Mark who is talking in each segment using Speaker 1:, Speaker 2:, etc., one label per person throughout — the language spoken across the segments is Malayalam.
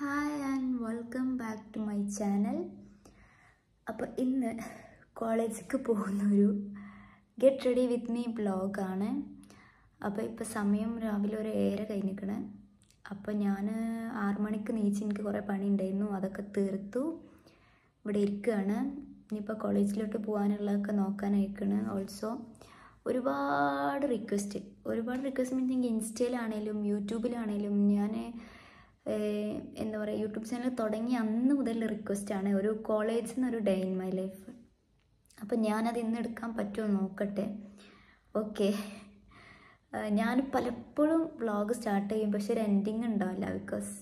Speaker 1: hi and welcome back to my channel അപ്പോൾ ഇന്ന് കോളേജിലേക്ക് പോകുന്നൊരു ഗെറ്റ് റെഡി വിത്ത് മീ ബ്ലോഗാണ് അപ്പോൾ ഇപ്പോൾ സമയം രാവിലെ ഒരു ഏറെ കഴിഞ്ഞിരിക്കണേ അപ്പോൾ ഞാൻ ആറു മണിക്ക് നീച്ച് എനിക്ക് കുറേ പണി ഉണ്ടായിരുന്നു അതൊക്കെ തീർത്തു ഇവിടെ ഇരിക്കുകയാണ് ഇനിയിപ്പോൾ കോളേജിലോട്ട് പോകാനുള്ളതൊക്കെ നോക്കാനായിക്കണ് ഓൾസോ ഒരുപാട് റിക്വസ്റ്റ് ഒരുപാട് റിക്വസ്റ്റ് മീൻസ് എനിക്ക് ഇൻസ്റ്റയിലാണേലും യൂട്യൂബിലാണേലും ഞാൻ എന്താ പറയുക യൂട്യൂബ് ചാനൽ തുടങ്ങി അന്ന് മുതൽ ആണ് ഒരു കോളേജ് എന്നൊരു ഒരു ഡേ ഇൻ മൈ ലൈഫ് അപ്പം ഞാനത് ഇന്ന് എടുക്കാൻ പറ്റുമോ നോക്കട്ടെ ഓക്കെ ഞാൻ പലപ്പോഴും വ്ളോഗ് സ്റ്റാർട്ട് ചെയ്യും പക്ഷെ ഒരു എൻഡിങ് ഉണ്ടാവില്ല ബിക്കോസ്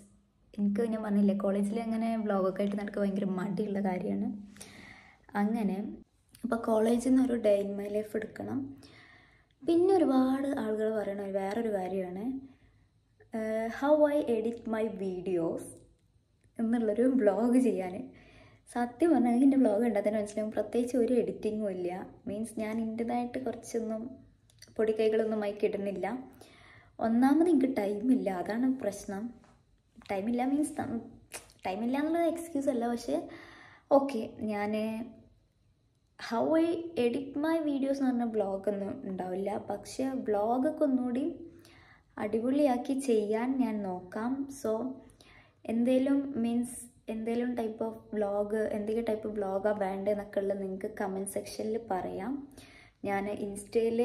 Speaker 1: എനിക്ക് ഞാൻ പറഞ്ഞില്ലേ കോളേജിൽ അങ്ങനെ വ്ളോഗൊക്കെ ആയിട്ട് നടക്കുക ഭയങ്കര മടിയുള്ള കാര്യമാണ് അങ്ങനെ അപ്പോൾ കോളേജിൽ നിന്ന് ഒരു ഡേ ഇൻ മൈ ലൈഫ് എടുക്കണം പിന്നെ ഒരുപാട് ആളുകൾ പറയണ വേറൊരു കാര്യമാണ് how I edit my videos എന്നുള്ളൊരു വ്ളോഗ് ചെയ്യാൻ സത്യം പറഞ്ഞാൽ എൻ്റെ വ്ളോഗ് ഉണ്ടാകുന്ന മനസ്സിലാവും പ്രത്യേകിച്ച് ഒരു എഡിറ്റിങ്ങും ഇല്ല മീൻസ് ഞാൻ എൻ്റെതായിട്ട് കുറച്ചൊന്നും പൊടിക്കൈകളൊന്നും ആയി കിട്ടുന്നില്ല ഒന്നാമത് എനിക്ക് ടൈമില്ല അതാണ് പ്രശ്നം ടൈമില്ല മീൻസ് ടൈമില്ല എന്നുള്ളത് എക്സ്ക്യൂസ് അല്ല പക്ഷേ ഓക്കെ ഞാൻ how I edit my videos എന്ന് പറഞ്ഞ ബ്ലോഗൊന്നും ഉണ്ടാവില്ല പക്ഷേ ബ്ലോഗൊക്കെ ഒന്നുകൂടി അടിപൊളിയാക്കി ചെയ്യാൻ ഞാൻ നോക്കാം സോ എന്തേലും മീൻസ് എന്തേലും ടൈപ്പ് ഓഫ് വ്ളോഗ് എന്തെങ്കിലും ടൈപ്പ് വ്ളോഗാണ് വേണ്ടതെന്നൊക്കെ ഉള്ള നിങ്ങൾക്ക് കമൻറ്റ് സെക്ഷനിൽ പറയാം ഞാൻ ഇൻസ്റ്റയിൽ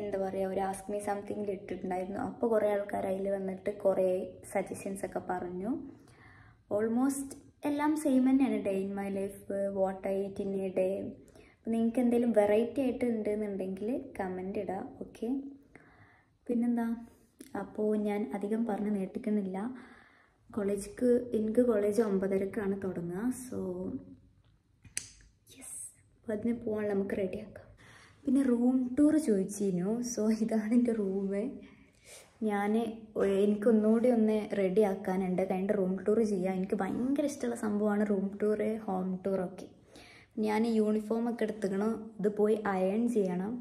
Speaker 1: എന്താ പറയുക ഒരു ആസ്ക് മീ സംതിങ് ഇട്ടിട്ടുണ്ടായിരുന്നു അപ്പോൾ കുറേ ആൾക്കാർ അതിൽ വന്നിട്ട് കുറേ സജഷൻസ് ഒക്കെ പറഞ്ഞു ഓൾമോസ്റ്റ് എല്ലാം സെയിം തന്നെയാണ് day in my life what I eat in a day അപ്പോൾ നിങ്ങൾക്ക് എന്തെങ്കിലും വെറൈറ്റി ആയിട്ട് ഉണ്ടെന്നുണ്ടെങ്കിൽ കമൻ്റ് ഇടാം ഓക്കെ പിന്നെന്താ അപ്പോൾ ഞാൻ അധികം പറഞ്ഞ് നീട്ടിക്കുന്നില്ല കോളേജ്ക്ക് എനിക്ക് കോളേജ് ഒമ്പതരക്കാണ് തുടങ്ങുക സോ യെസ് അപ്പോൾ അതിന് പോകാൻ നമുക്ക് റെഡിയാക്കാം പിന്നെ റൂം ടൂർ ചോദിച്ചിരുന്നു സോ ഇതാണ് എൻ്റെ റൂമ് ഞാൻ എനിക്കൊന്നുകൂടി ഒന്ന് റെഡി ആക്കാനുണ്ട് കഴിഞ്ഞ റൂം ടൂർ ചെയ്യാം എനിക്ക് ഭയങ്കര ഇഷ്ടമുള്ള സംഭവമാണ് റൂം ടൂർ ഹോം ടൂറൊക്കെ ഞാൻ യൂണിഫോമൊക്കെ എടുത്തുകണം ഇത് പോയി അയൺ ചെയ്യണം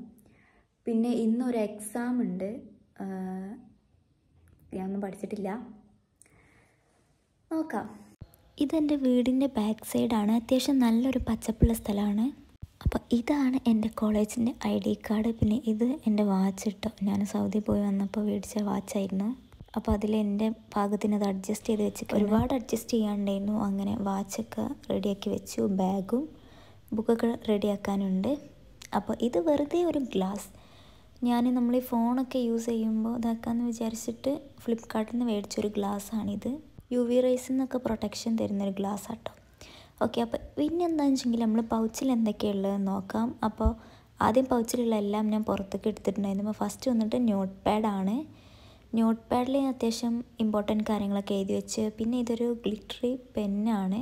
Speaker 1: പിന്നെ ഇന്നൊരു എക്സാം ഉണ്ട് ഞാനൊന്നും പഠിച്ചിട്ടില്ല നോക്കാം ഇതെൻ്റെ വീടിൻ്റെ ബാക്ക് സൈഡാണ് അത്യാവശ്യം നല്ലൊരു പച്ചപ്പുള്ള സ്ഥലമാണ് അപ്പോൾ ഇതാണ് എൻ്റെ കോളേജിൻ്റെ ഐ ഡി കാർഡ് പിന്നെ ഇത് എൻ്റെ വാച്ച് ഇട്ടോ ഞാൻ സൗദി പോയി വന്നപ്പോൾ മേടിച്ച വാച്ചായിരുന്നു അപ്പോൾ അതിൽ എൻ്റെ ഭാഗത്തിന് അത് അഡ്ജസ്റ്റ് ചെയ്ത് വെച്ച് ഒരുപാട് അഡ്ജസ്റ്റ് ചെയ്യാണ്ടായിരുന്നു അങ്ങനെ വാച്ചൊക്കെ റെഡിയാക്കി വെച്ചു ബാഗും ബുക്കൊക്കെ റെഡിയാക്കാനുണ്ട് അപ്പോൾ ഇത് വെറുതെ ഒരു ഗ്ലാസ് ഞാൻ നമ്മൾ ഈ ഫോണൊക്കെ യൂസ് ചെയ്യുമ്പോൾ ഇതാക്കാമെന്ന് വിചാരിച്ചിട്ട് ഫ്ലിപ്പ്കാർട്ടിൽ നിന്ന് മേടിച്ചൊരു ഗ്ലാസ്സാണിത് യു വി റൈസിൽ നിന്നൊക്കെ പ്രൊട്ടക്ഷൻ തരുന്നൊരു ഗ്ലാസ് ആട്ടോ ഓക്കെ അപ്പോൾ പിന്നെ എന്താണെന്ന് വെച്ചെങ്കിൽ നമ്മൾ പൗച്ചിൽ എന്തൊക്കെയുള്ളതെന്ന് നോക്കാം അപ്പോൾ ആദ്യം പൗച്ചിലുള്ള എല്ലാം ഞാൻ പുറത്തേക്ക് എടുത്തിട്ടുണ്ടായിരുന്നു അപ്പോൾ ഫസ്റ്റ് വന്നിട്ട് നോട്ട് പാഡാണ് നോട്ട് പാഡിൽ അത്യാവശ്യം ഇമ്പോർട്ടൻറ്റ് കാര്യങ്ങളൊക്കെ എഴുതി വെച്ച് പിന്നെ ഇതൊരു ഗ്ലിറ്ററി പെന്നാണ്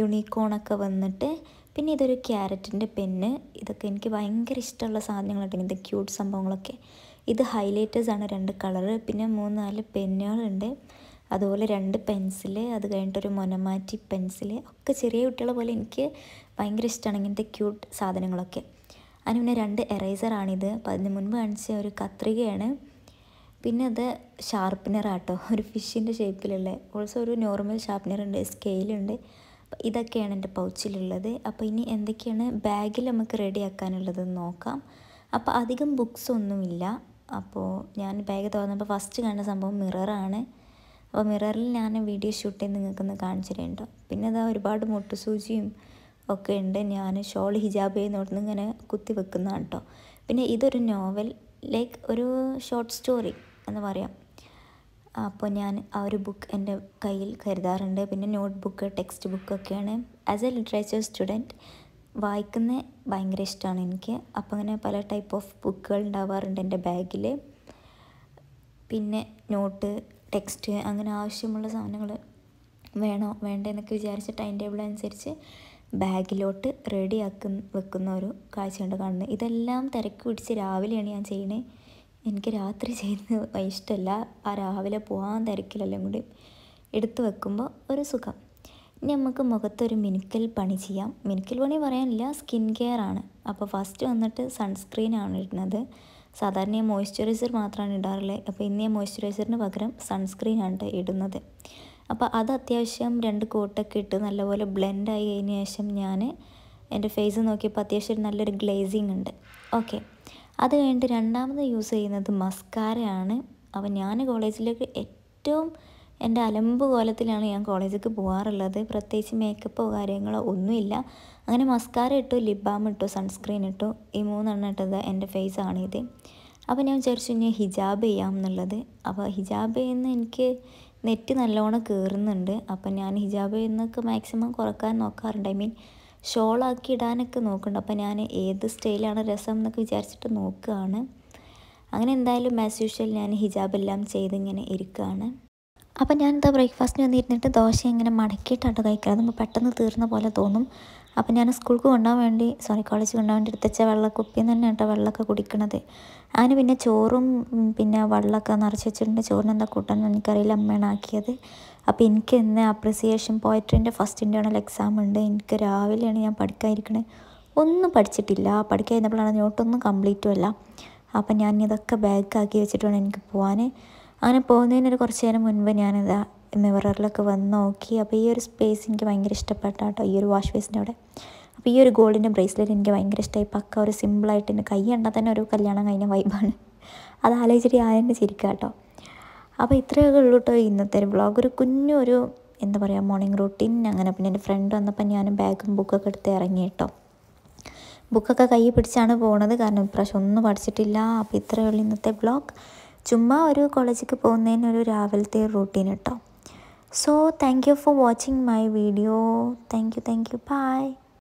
Speaker 1: യൂണിക്കോണൊക്കെ വന്നിട്ട് പിന്നെ ഇതൊരു ക്യാരറ്റിൻ്റെ പെന്ന് ഇതൊക്കെ എനിക്ക് ഭയങ്കര ഇഷ്ടമുള്ള സാധനങ്ങളൊക്കെ ഇത് ക്യൂട്ട് സംഭവങ്ങളൊക്കെ ഇത് ഹൈലൈറ്റേഴ്സാണ് രണ്ട് കളറ് പിന്നെ മൂന്ന് നാല് പെന്നുകളുണ്ട് അതുപോലെ രണ്ട് പെൻസില് അത് കഴിഞ്ഞിട്ടൊരു മൊനമാറ്റി പെൻസില് ഒക്കെ ചെറിയ കുട്ടികളെ പോലെ എനിക്ക് ഭയങ്കര ഇഷ്ടമാണ് ഇങ്ങനത്തെ ക്യൂട്ട് സാധനങ്ങളൊക്കെ അതിന് പിന്നെ രണ്ട് എറേസറാണിത് അപ്പോൾ അതിന് മുൻപ് കാണിച്ച ഒരു കത്രികയാണ് പിന്നെ അത് ഷാർപ്പനർ ആട്ടോ ഒരു ഫിഷിൻ്റെ ഷേപ്പിലുള്ള ഓൾസോ ഒരു നോർമൽ ഷാർപ്പനർ ഉണ്ട് സ്കെയിലുണ്ട് ഇതൊക്കെയാണ് എൻ്റെ പൗച്ചിലുള്ളത് അപ്പോൾ ഇനി എന്തൊക്കെയാണ് ബാഗിൽ നമുക്ക് റെഡിയാക്കാനുള്ളതെന്ന് നോക്കാം അപ്പോൾ അധികം ബുക്സ് ഒന്നുമില്ല അപ്പോൾ ഞാൻ ബാഗ് തുറന്നപ്പോൾ ഫസ്റ്റ് കണ്ട സംഭവം മിററാണ് അപ്പോൾ മിററിൽ ഞാൻ വീഡിയോ ഷൂട്ട് ചെയ്ത് നിങ്ങൾക്കൊന്ന് കാണിച്ചു തരുന്നുണ്ട് പിന്നെ അതാ ഒരുപാട് മുട്ടുസൂചിയും ഒക്കെ ഉണ്ട് ഞാൻ ഷോൾ ഹിജാബ് ചെയ്യുന്നോടത്ത് ഇങ്ങനെ കുത്തി വെക്കുന്നതാണ് കേട്ടോ പിന്നെ ഇതൊരു നോവൽ ലൈക്ക് ഒരു ഷോർട്ട് സ്റ്റോറി എന്ന് പറയാം അപ്പോൾ ഞാൻ ആ ഒരു ബുക്ക് എൻ്റെ കയ്യിൽ കരുതാറുണ്ട് പിന്നെ നോട്ട് ബുക്ക് ടെക്സ്റ്റ് ഒക്കെയാണ് ആസ് എ ലിറ്ററേച്ചർ സ്റ്റുഡൻറ്റ് വായിക്കുന്നത് ഭയങ്കര ഇഷ്ടമാണ് എനിക്ക് അപ്പോൾ അങ്ങനെ പല ടൈപ്പ് ഓഫ് ബുക്കുകൾ ഉണ്ടാവാറുണ്ട് എൻ്റെ ബാഗിൽ പിന്നെ നോട്ട് ടെക്സ്റ്റ് അങ്ങനെ ആവശ്യമുള്ള സാധനങ്ങൾ വേണോ വേണ്ട എന്നൊക്കെ വിചാരിച്ച് ടൈം ടേബിൾ അനുസരിച്ച് ബാഗിലോട്ട് റെഡിയാക്കുന്ന വെക്കുന്ന ഒരു കാഴ്ചയുണ്ട് കാണുന്നത് ഇതെല്ലാം തിരക്ക് പിടിച്ച് രാവിലെയാണ് ഞാൻ ചെയ്യണേ എനിക്ക് രാത്രി ചെയ്യുന്നത് ഇഷ്ടമല്ല ആ രാവിലെ പോകാൻ തിരക്കിലെല്ലാം കൂടി എടുത്തു വെക്കുമ്പോൾ ഒരു സുഖം ഇനി നമുക്ക് മുഖത്തൊരു മിനുക്കൽ പണി ചെയ്യാം മിനുക്കൽ പണി പറയാനില്ല സ്കിൻ കെയർ ആണ് അപ്പോൾ ഫസ്റ്റ് വന്നിട്ട് സൺസ്ക്രീൻ ആണ് ഇടുന്നത് സാധാരണ ഞാൻ മോയ്സ്ചറൈസർ മാത്രമാണ് ഇടാറുള്ളത് അപ്പോൾ ഇന്ന് ഞാൻ മോയ്സ്ചറൈസറിന് പകരം ആണ് ഇടുന്നത് അപ്പോൾ അത് അത്യാവശ്യം രണ്ട് കോട്ടൊക്കെ ഇട്ട് നല്ലപോലെ ബ്ലെൻഡായി കഴിഞ്ഞ ശേഷം ഞാൻ എൻ്റെ ഫേസ് നോക്കിയപ്പോൾ അത്യാവശ്യം നല്ലൊരു ഗ്ലേസിങ് ഉണ്ട് ഓക്കെ അത് കഴിഞ്ഞിട്ട് രണ്ടാമത് യൂസ് ചെയ്യുന്നത് മസ്കാരയാണ് അപ്പം ഞാൻ കോളേജിലേക്ക് ഏറ്റവും എൻ്റെ അലമ്പ് കോലത്തിലാണ് ഞാൻ കോളേജിലേക്ക് പോകാറുള്ളത് പ്രത്യേകിച്ച് മേക്കപ്പോ കാര്യങ്ങളോ ഒന്നുമില്ല അങ്ങനെ മസ്കാര ഇട്ടു ലിപ് ബാം ഇട്ടു സൺസ്ക്രീൻ ഇട്ടു ഈ മൂന്നെണ്ണം ഇട്ടത് എൻ്റെ ഫേസ് ആണിത് അപ്പോൾ ഞാൻ വിചാരിച്ചു ഞാൻ ഹിജാബ് ചെയ്യാം എന്നുള്ളത് അപ്പോൾ ഹിജാബ് ചെയ്യുന്ന എനിക്ക് നെറ്റ് നല്ലോണം കയറുന്നുണ്ട് അപ്പം ഞാൻ ഹിജാബ് ചെയ്യുന്നൊക്കെ മാക്സിമം കുറക്കാൻ നോക്കാറുണ്ട് ഐ മീൻ ഷോളാക്കി ഇടാനൊക്കെ നോക്കുന്നുണ്ട് അപ്പോൾ ഞാൻ ഏത് സ്റ്റൈലാണ് രസം എന്നൊക്കെ വിചാരിച്ചിട്ട് നോക്കുകയാണ് അങ്ങനെ എന്തായാലും ആസ് യൂഷ്വൽ ഞാൻ ഹിജാബെല്ലാം ചെയ്തിങ്ങനെ ഇരിക്കുകയാണ് അപ്പം ഞാനെന്താ ബ്രേക്ക്ഫാസ്റ്റിന് വന്നിരുന്നിട്ട് ദോശ ഇങ്ങനെ മടക്കിയിട്ടാണ് കഴിക്കുക നമുക്ക് പെട്ടെന്ന് തീർന്ന പോലെ തോന്നും അപ്പം ഞാൻ സ്കൂൾക്ക് കൊണ്ടുപോകാൻ വേണ്ടി സോറി കോളേജ് കൊണ്ടുപോകാൻ വേണ്ടി എടുത്തച്ച വെള്ളക്കുപ്പിയിൽ നിന്ന് തന്നെ കേട്ടോ വെള്ളമൊക്കെ കുടിക്കണത് അതിന് പിന്നെ ചോറും പിന്നെ വെള്ളമൊക്കെ നിറച്ച് വെച്ചിട്ടുണ്ട് ചോറിന് എന്താ കൂട്ടാൻ എനിക്കറിയില്ല അമ്മയാണ് ആക്കിയത് അപ്പോൾ എനിക്ക് ഇന്ന് അപ്രിസിയേഷൻ പോയട്രിൻ്റെ ഫസ്റ്റ് ഇൻ്റേണൽ എക്സാം ഉണ്ട് എനിക്ക് രാവിലെയാണ് ഞാൻ പഠിക്കാതിരിക്കണത് ഒന്നും പഠിച്ചിട്ടില്ല പഠിക്കാതിരുന്നപ്പോഴാണ് നോട്ടൊന്നും കംപ്ലീറ്റും അല്ല അപ്പം ഞാൻ ഇതൊക്കെ ബാഗാക്കി വെച്ചിട്ട് വേണം എനിക്ക് പോകാൻ അങ്ങനെ പോകുന്നതിനൊരു കുറച്ച് നേരം മുൻപ് ഞാനിതാ മിററിലൊക്കെ വന്ന് നോക്കി അപ്പോൾ ഈ ഒരു സ്പേസ് എനിക്ക് ഭയങ്കര ഇഷ്ടപ്പെട്ട കേട്ടോ ഈ ഒരു വാഷ് ബേസിൻ്റെ അവിടെ അപ്പോൾ ഈ ഒരു ഗോൾഡിൻ്റെ ബ്രേസ്ലെറ്റ് എനിക്ക് ഭയങ്കര ഇഷ്ടമായി പക്ക ഒരു സിമ്പിളായിട്ട് എൻ്റെ കൈ കണ്ടാൽ തന്നെ ഒരു കല്യാണം കഴിഞ്ഞ വൈബാണ് അത് ആലോചിച്ചിട്ട് ആ തന്നെ ചിരിക്കുക കേട്ടോ അപ്പോൾ ഇത്രയൊക്കെ ഉള്ളൂ കേട്ടോ ഇന്നത്തെ ഒരു വ്ളോഗ് ഒരു കുഞ്ഞൊരു എന്താ പറയുക മോർണിംഗ് റൂട്ടീൻ അങ്ങനെ പിന്നെ എൻ്റെ ഫ്രണ്ട് വന്നപ്പോൾ ഞാൻ ബാഗും ബുക്കൊക്കെ എടുത്ത് ഇറങ്ങി കേട്ടോ ബുക്കൊക്കെ കൈ പിടിച്ചാണ് പോകുന്നത് കാരണം ഇപ്രാവശ്യം ഒന്നും പഠിച്ചിട്ടില്ല അപ്പോൾ ഇത്രയേ ഉള്ളൂ ഇന്നത്തെ ബ്ലോഗ് ചുമ്മാ ഒരു കോളേജിലേക്ക് പോകുന്നതിനൊരു രാവിലത്തെ റൂട്ടീൻ കേട്ടോ so thank you for watching my video thank you thank you bye